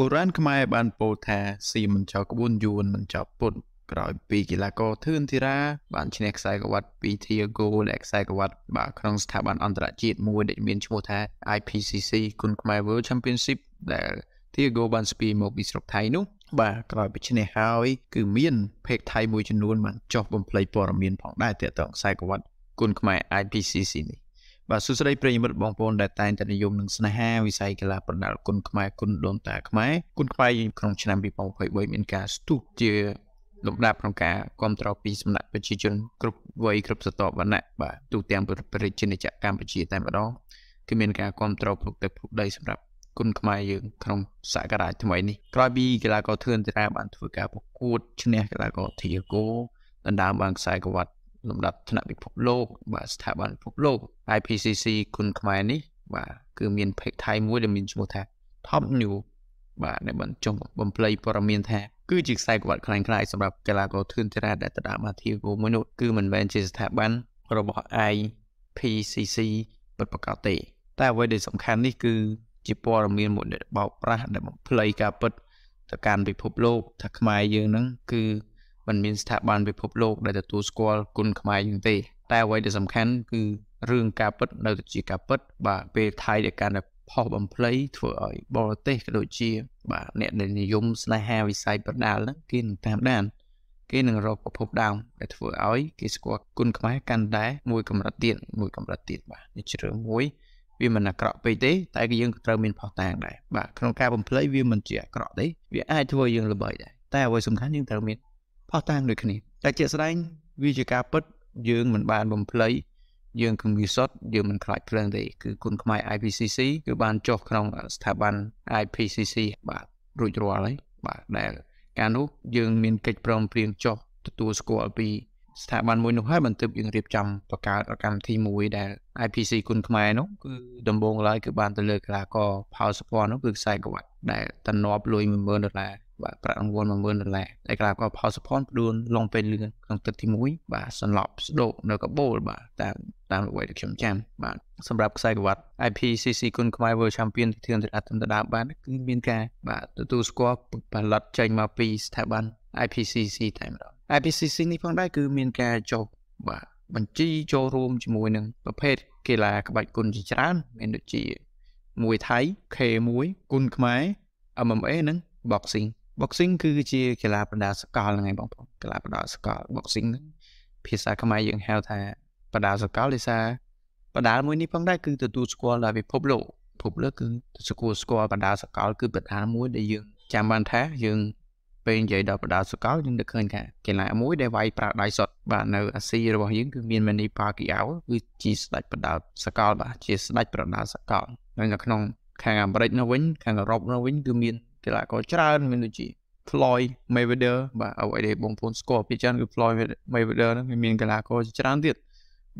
បុរាណខ្មែរបានពោលថាស៊ីមិនចោលក្បួនយួនមិនចោលពុតក្រោយពីកីឡាករធឿនធីរាបានឈ្នះខ្សែក្រវ៉ាត់ពីធាហ្គោและខ្សែក្រវ៉ាត់បាល់ក្នុងស្ថាប័នអន្តរជាតិមួយដែលមានឈ្មោះថា IPCC គុណខ្មែរ World Championship ដែលធាហ្គោបានស្ពីមកពីស្រុកថៃនោះ បាទក្រោយពីឈ្នះហើយគឺមានភេកថៃមួយចំនួនបានចុះបំភ្លៃព័ត៌មាន ផងដែរទាក់ទងខ្សែក្រវ៉ាត់គុណខ្មែរ IPCC នេះបាទសួស្តីប្រិយមិត្តបងប្អូនដែលតែងតែនិយមនឹងស្នេហាវិស័យកីឡាប្រដាល់គុណខ្មែរគុណដូនតាខ្មែរគុណខ្មែរក្នុងឆ្នាំ2023មានការស្ទុះជាលំដាប់ក្នុងការគ្រប់គ្រងពីសំណាក់ប្រជាជនគ្រប់វ័យគ្រប់ស្រទាប់វណ្ណៈបាទទូទាំងប្រជាជាតិកម្ពុជាតែម្ដងគឺមានការគ្រប់គ្រងផ្លុកទឹកផ្លុកដីសម្រាប់គុណខ្មែរយើងក្នុងសក្តារថ្មីនេះក្រោយពីកីឡាករធឿនតារាបានធ្វើការប្រកួតឈ្នះកីឡាករធាគោដណ្ដើមបានខ្សែក្រវ៉ាត់លំដាប់ថ្នាក់ពិភពលោកបាទស្ថាប័នពិភពលោក IPCC គុណខ្មែរនេះ បាទគឺមាន ភេកថៃមួយដែលមានឈ្មោះថា Top New បាទដែលបានចុះបំភ្លៃព័ត៌មានថាគឺជាខ្សែក្បាត់ខ្លាំងខ្លាយសម្រាប់កីឡាករធឿនធារាដែលដណ្ដើមអាធិបតេយ្យមួយនោះគឺមិនមែនជាស្ថាប័នរបស់ IPCC ពិតប្រាកដទេ តែអ្វីដែលសំខាន់នេះគឺជាព័ត៌មានមួយដែលបោកប្រាស់ដែលបំភ្លៃការពិតទៅកាន់ពិភពលោកថាខ្មែរយើងហ្នឹងគឺមិនមានស្ថាប័នពិភពលោកដែលទទួលស្គាល់គុណខ្មែរយើងទេ តែអ្វីដែលសំខាន់គឺរឿងការពិតនៅតែជាការពិតបាទពេលថៃដែលកាន់តែផុសបំភ្លៃធ្វើឲ្យបរទេសក៏ដូចជា បាទអ្នកដែលនិយមស្នេហាវិស័យប្រដាល់ហ្នឹងគេនឹងតាមដានគេនឹងរកប្រភពដើមដែលធ្វើឲ្យ គេស្គាល់គុណខ្មែរកាន់តែមួយកម្រិតទៀតមួយកម្រិតទៀតបាទនេះជ្រើមួយវាមិនអាក្រក់ពេកទេតែក៏យើងក៏ត្រូវមានផុសតាងដែរបាទក្នុងការបំភ្លៃវាមិនជាអាក្រក់ទេវាអាចធ្វើយើងល្បីដែរតែអ្វីសំខាន់យើងត្រូវមានផោះតាំងដូចគ្នាតែជាក់ស្ដែងវាជាការពិត យើងមិនបានបំភ្លៃយើងគំនិតសុទ្ធយើងមិនខ្លាចភ្លើងទេគឺគុណខ្មែរ IPCC គឺបានចុះក្នុង ស្ថាប័ន IPCC បាទរួចរាល់ហើយបាទដែល ការនោះយើងមានកិច្ចព្រមព្រៀងចុះទទួលស្គាល់ពីស្ថាប័នមួយនោះហើយបន្ទាប់យើងរៀបចំបង្កើតកម្មវិធីមួយដែល IPC គុណខ្មែរនោះគឺដំបូងឡើយគឺបានទៅលើកីឡាករផោសពណ៌នោះគឺខ្សែក្បាច់ដែលតំណប់លុយ10000ដុល្លារបាទប្រាក់រង្វាន់10000ដុល្លារដែលក្រៅក៏ផលសុផនផ្ដួនឡងពេលលឿនក្នុងទឹកទី1បាទសន្លប់ស្ដោកនៅកបូលបាទតាមតាមអ្វីដែលខ្ញុំចាំបាទសម្រាប់ខ្សែក្រវ៉ាត់ IPCC គុណខ្មែរ World Champion ធានអាទិត្យដើមបាទគឺមានការបាទទទួលស្គាល់ផលិតចេញមកពីស្ថាប័ន IPCC តែម្ដង IPCC នេះផងដែរគឺមានការចុះបាទបញ្ជីចូលរួមជាមួយនឹងប្រភេទកីឡាក្បាច់គុណជាច្រើនមានដូចជាមួយថៃ K1 គុណខ្មែរ MMA និង Boxing boxing គឺជាកីឡាបណ្ដាសកលហ្នឹងឯងបងប្អូនកីឡាបណ្ដាសកល boxing ហ្នឹងភាសាខ្មែរយើងហៅថាបណ្ដាសកលដោយសារបណ្ដាមួយនេះផងដែរគឺទទួលស្គាល់ដោយពិភពលោកពិភពលោកគឺទទួលស្គាល់បណ្ដាសកល គឺបណ្ដាមួយដែលយើងចាំបានថាយើងពេលនិយាយដល់បណ្ដាសកលយើងនឹកឃើញថាកីឡាមួយដែលវាយប្រើដៃសុទ្ធបាទនៅអាស៊ីរបស់យើងគឺមាន Manny Pacquiao គឺជាស្ដេចបណ្ដាសកល បាទជាស្ដេចបណ្ដាសកលនៅក្នុង ខាងអាមេរិកនោះវិញខាងអឺរ៉ុបនោះវិញគឺមានកីឡាករច្រើន មានដូចជា Floyd Mayweather បាទអ្វីដែលបងប្អូនស្គាល់ពីច្រើនគឺ Floyd Mayweather ហ្នឹងមានកីឡាករច្រើនទៀត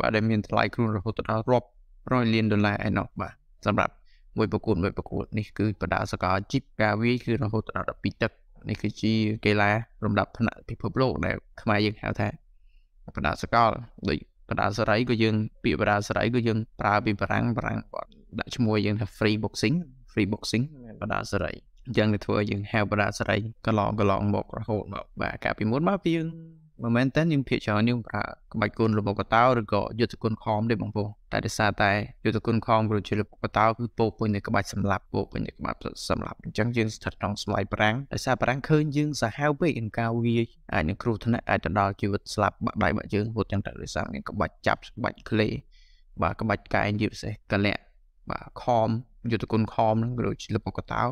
បាទដែលមានថ្លៃខ្លួនរហូតដល់រាប់រយលានដុល្លារឯណោះបាទសម្រាប់មួយប្រកួតមួយប្រកួតនេះគឺបដាសកលជីបការវាយគឺរហូតដល់12ទឹកនេះគឺជាកីឡាលំដាប់ថ្នាក់ពិភពលោកដែលខ្មែរយើងហៅថាបដាសកលដូចបដាសរៃក៏យើងពាក្យបដាសរៃក៏យើងប្រើពីបារាំងបារាំងគាត់ដាក់ឈ្មោះយើងថា free boxing free boxing បដាសរៃអញ្ចឹងវាធ្វើឲ្យយើងហៅបរាសរីកន្លងកន្លងមករហូតមកបាទកាលពីមុនមកវាយើងមិនមែនតើយើងភាកច្រើនយើងប្រើក្បាច់គុណរបស់កតោឬក៏យុទ្ធគុណខំទេបងប្អូនតែដោយសារតែយុទ្ធគុណខំឬជារបស់កតោគឺពោពេញនៅក្បាច់សម្លាប់ពោពេញនៅក្បាច់សម្លាប់អញ្ចឹងយើងស្ថិតក្នុងស្លាយប្រាំងដោយសារប្រាំងឃើញយើងសាហាវពេកនឹងការវាយអាចនឹងគ្រោះថ្នាក់អាចទៅដល់ជីវិតស្លាប់បាក់ដៃបាក់ជើងហូតចឹងតែដោយសារមានក្បាច់ចាប់ក្បាច់ក្លេបាទក្បាច់កែងជាពិសេសកលៈបាទខមយុទ្ធគុណខមហ្នឹងឬជាលពកតោ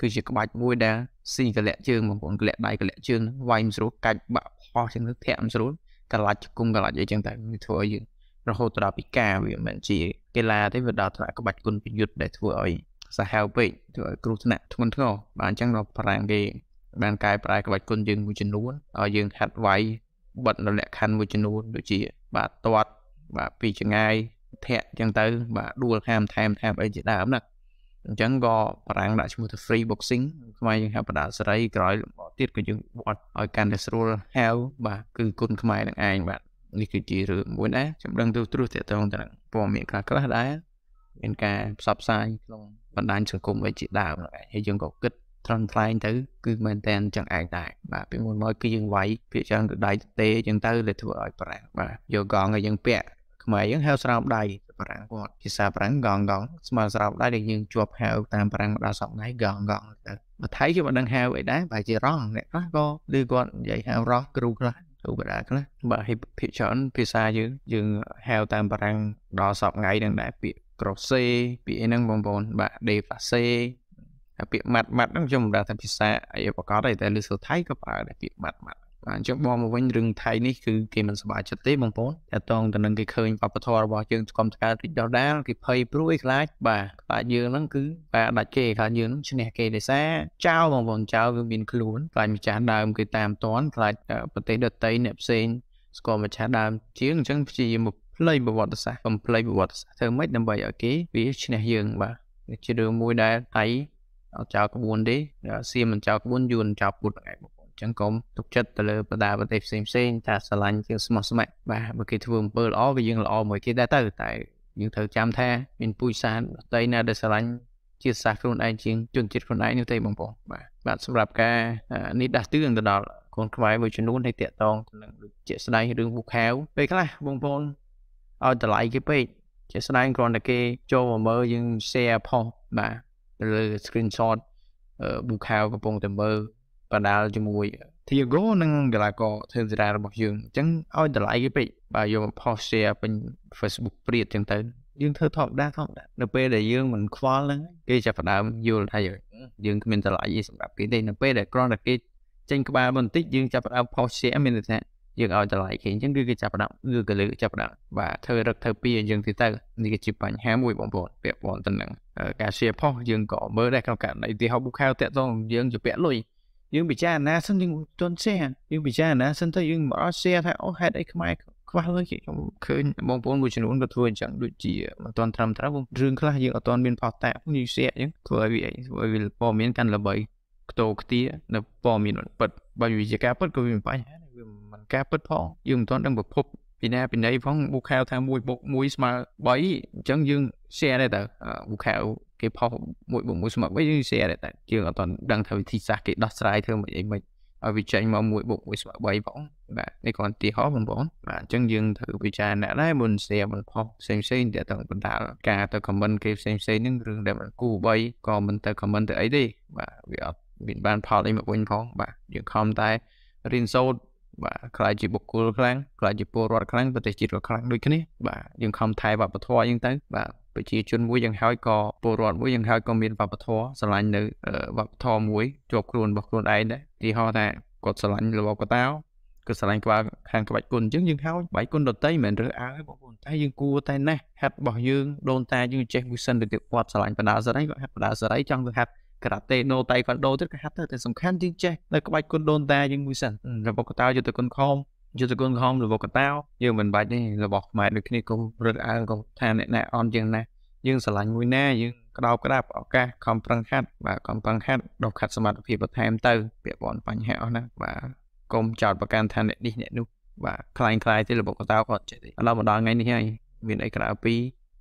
គឺជាក្បាច់មួយដែលស៊ីកលាក់ជើងបងប្អូនកលាក់ដៃកលាក់ជើងវាយមិនស្រួលកាច់បាក់ផោះចឹងទៅធាក់មិនស្រួលកលាច់គុំកលាច់អីចឹងតែវាធ្វើឲ្យយើងរហូតដល់ពិការវាមិនជាកីឡាទេវាដល់ថ្នាក់ក្បាច់គុណប្រយុទ្ធដែលធ្វើឲ្យសាហាវពេកធ្វើឲ្យគ្រោះថ្នាក់ធ្ងន់ធ្ងរបាទអញ្ចឹងដល់ប្រាំងគេបានកែប្រែក្បាច់គុណយើងមួយចំនួនឲ្យយើងហាត់វាយបិទលក្ខខណ្ឌមួយចំនួនដូចជា បាទតាត់បាទពីចងាយធាក់អញ្ចឹងទៅ បាទដួលខាមថែមថែមអីជាដើមណាអញ្ចឹងក៏បារាំងដាក់ឈ្មោះទៅ free boxing ខ្មែរយើងហៅបដាសេរីក្រោយលម្អទៀតក៏យើងបត់ឲ្យកាន់តែស្រួលហៅបាទគឺគុណខ្មែរនឹងឯងបាទនេះគឺជារឿងមួយដែរចម្ដឹងទៅត្រួសតាក់ទងទៅនឹងព័ត៌មានខ្លះខ្លះដែរមានការផ្សព្វផ្សាយក្នុងបណ្ដាញសង្គមវិញជាដើមហ្នឹងឯងហើយយើងក៏គិតត្រង់ថ្លែងទៅ គឺមែនតែនចឹងឯងដែរបាទពីមុនមកគឺយើងវាយពាក្យចឹងទៅដៃទៅទេចឹងទៅលើធ្វើឲ្យប្រាក់បាទយកកងឲ្យយើងពាក់ខ្មែរយើងហៅស្រោបដៃបារាំងគាត់ភាសាបារាំងកងកងស្មើស្រោបដៃដែលយើងជាប់ហៅ តាមបារាំងមកដល់សក់ដៃកងកងទៅបើថៃគេមិនដឹងហៅអីដែរបែរជារងអ្នកខ្លះក៏ឬគាត់និយាយហៅរងគ្រូខ្លះឧបដាខ្លះបើហិភិជនភាសាយើងយើងហៅតាមបារាំងដល់សពថ្ងៃនឹងដែរពាក្យក្រសេ ពាក្យហ្នឹងបងប្អូនបាទដេប្រាសេពាក្យម៉ាត់ម៉ាត់ហ្នឹងខ្ញុំមិនដឹងថាភាសាអីប្រកបទេតែលើសូថៃក៏ប្រើដែរពាក្យម៉ាត់ម៉ាត់បាទអញ្ចឹងបងមកវិញរឿងថៃនេះគឺគេមិនសប្បាយចិត្តទេបងប្អូនតែតងទៅនឹងគេឃើញវប្បធម៌របស់យើងស្គមស្កើតរីកដុះដាលគេភ័យព្រួយខ្លាចបាទខ្លាចយើងហ្នឹងគឺបាទដាច់គេខ្លាចយើងហ្នឹងឈ្នះគេដោយសារចៅបងប្អូនចៅវាមានខ្លួនខ្លាចម្ចាស់ដើមគេតាមតន់ខ្លាចប្រទេសដតីអ្នកផ្សេងស្គមម្ចាស់ដើមជាងអញ្ចឹងព្យាយាមមកផ្លៃប្រវត្តិសាស្ត្រកំផ្លៃប្រវត្តិសាស្ត្រធ្វើម៉េចដើម្បីឲ្យគេវាឈ្នះយើងបាទវាជារឿងមួយដែលថៃអត់ចោលក្បួនទេសៀមមិនចោលក្បួនយួនចោលពុតហ្នឹងឯងបងចឹងកុំទុកចិត្តទៅលើបណ្ដាប្រទេសផ្សេងផ្សេងថាស្រឡាញ់ជាស្មោះស្ម័គ្របាទបើគេធ្វើអំពើល្អវាយើងល្អមួយគេដែរទៅតែយើងត្រូវចាំថាមានពូជសាសន៍ដតីណាដែលស្រឡាញ់ជាសាសខ្លួនឯងជាងជនជាតិខ្លួនឯងនោះទេបងប្អូនបាទបាទសម្រាប់ការនេះដាស់តឿនទៅដល់កូនខ្មែរមួយចំនួនហើយតាក់តងទៅនឹងជាស្ដែងរឿងវូខាវពេលខ្លះបងប្អូនឲ្យតម្លៃគេពេកជាស្ដែងគ្រាន់តែគេចូលមកមើលយើង share ផុសបាទលើ screenshot វូខាវកំពុងតែមើលបដាលជាមួយ Thiago និងកីឡាករ Tenzera របស់យើងអញ្ចឹងឲ្យតម្លៃគេពេកបើយក post share ពេញ Facebook ព្រាតអញ្ចឹងទៅ យើងធ្វើធម្មតាធម្មតានៅពេលដែលយើងមិនខ្វល់ហ្នឹងគេចាប់ផ្ដើមយល់ថាយើងគ្មានតម្លៃអីសម្រាប់គេទេនៅពេលដែលគ្រាន់តែគេចេញក្បាលបន្តិចយើងចាប់ផ្ដើម post share មានន័យថាយើងឲ្យតម្លៃគេអញ្ចឹងគឺគេចាប់ផ្ដើមគឺគេលើកចាប់ផ្ដើមបាទធ្វើរឹកធ្វើពីអញ្ចឹងទីទៅនេះគឺជាបញ្ហាមួយបងប្អូនពាក់ព័ន្ធទៅនឹង ការ share post យើងក៏មើលដែរក្នុងករណីទីហោបុកខែតាក់ទងយើងជាពាក់លុយយើងពិចារណាសិនយើងទន់សេះយើងពិចារណាសិនទៅយើងមិនអត់សេះថាអូហេតុអីខ្មែរខ្វះលុយខ្ញុំឃើញបងប្អូនមួយចំនួនក៏ធ្វើអញ្ចឹងដូចជាមិនទាន់ត្រឹមត្រូវរឿងខ្លះយើងអត់ទាន់មានផោះតាយើងសេះអញ្ចឹងធ្វើឲ្យវាធ្វើឲ្យវាព័ត៌មានកាន់ល្បីខ្ទោខ្ទានៅព័ត៌មានពិតបើវាជាការពិតក៏វាមានបញ្ហាវាមិនការពិតផងយើងមិនទាន់ដឹងប្រភពពីណាពីណីផងប៊ូខាវថា1បូក1ស្មើ3អញ្ចឹងយើង share ដែរតើប៊ូខាវគេផុសមួយមួយស្មើវិញ share តែយើងអត់ដឹងថាវិធីសាស្ត្រគេដោះស្រាយធ្វើមិនអីមិនឲ្យវាចេញមកមួយបុកមួយស្មើ3បងបាទនេះគ្រាន់ទីហោបងបងបាទអញ្ចឹងយើងត្រូវពិចារណាដែរមុនស្រាមិនផុសផ្សេងផ្សេងតែទាំងបណ្ដាលការទៅ comment គេផ្សេងផ្សេងហ្នឹងរឿងដែលមិនគូបីក៏មិនទៅ comment ទៅអីទេបាទវាអត់មានបានផលអីមកវិញផងបាទយើងខំតែរៀនសូត្របាទខ្លាចជាបុគ្គលខ្លាំងខ្លាចជាពលរដ្ឋខ្លាំងប្រទេសជាតិក៏ខ្លាំងដូចគ្នាបាទយើងខំថែវប្បធម៌យើងទៅបាទប្រជាជនមួយយ៉ាងហើយក៏ពលរដ្ឋមួយយ៉ាងហើយក៏មានវប្បធម៌ស្រឡាញ់នៅវប្បធម៌មួយជាប់ខ្លួនរបស់ខ្លួនឯងដែរទីហោថាគាត់ស្រឡាញ់របស់គាត់តោគឺស្រឡាញ់ក្បាលខាងក្បាច់គុណអញ្ចឹងយើងហោចបាយគុណដតីមិនរើសអើបងប្អូនតែយើងគួរតែណេះហាត់របស់យើងដូនតាយើងចេះមួយសិនទៅទៀតគាត់ស្រឡាញ់បណ្ដាសេរីគាត់ហាត់បណ្ដាសេរីចង់ទៅហាត់ការ៉ាតេណូតៃក្វាន់ដូទៀតក៏ហាត់ទៅតែសំខាន់យើងចេះនៅក្បាច់គុណដូនតាយើងមួយសិនរបស់កតាយកទៅគុណខំយុទ្ធគុណក្រហមរបស់កតាយើងមិនបាច់ទេរបស់ខ្មែរដូចគ្នាក៏រត់អើក៏ថាអ្នកណាអន់ជាងណាយើងស្រឡាញ់មួយណាយើងក្តោបក្តាប់ឱកាសខំប្រឹងហាត់បាទខំប្រឹងហាត់ដកខាត់សមត្ថភាពបន្ថែមទៅ ពាក់ព័ន្ធបញ្ហាអស់ហ្នឹងបាទកុំចោតប្រកាន់ថាអ្នកនេះអ្នកនោះបាទคล้ายคล้ายទេរបស់កតាគាត់ចេះទេឥឡូវមកដល់ថ្ងៃនេះហើយមានអីក្រៅពី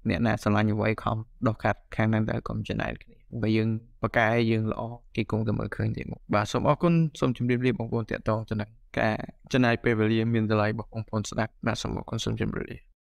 អ្នកណាស្រឡាញ់អ្វីខំដកខាត់ខាងហ្នឹងទៅកុំច្នៃគ្នាបើយើងប្រកែយើងល្អគេគង់តែមើលឃើញទេមកបាទសូមអរគុណសូមជម្រាបលាបងប្អូនតេតតទៅនឹងការចំណាយពេលវេលាមានតម្លៃរបស់បងប្អូនស្ដាប់បាទសូមអរគុណសូមជម្រាបលា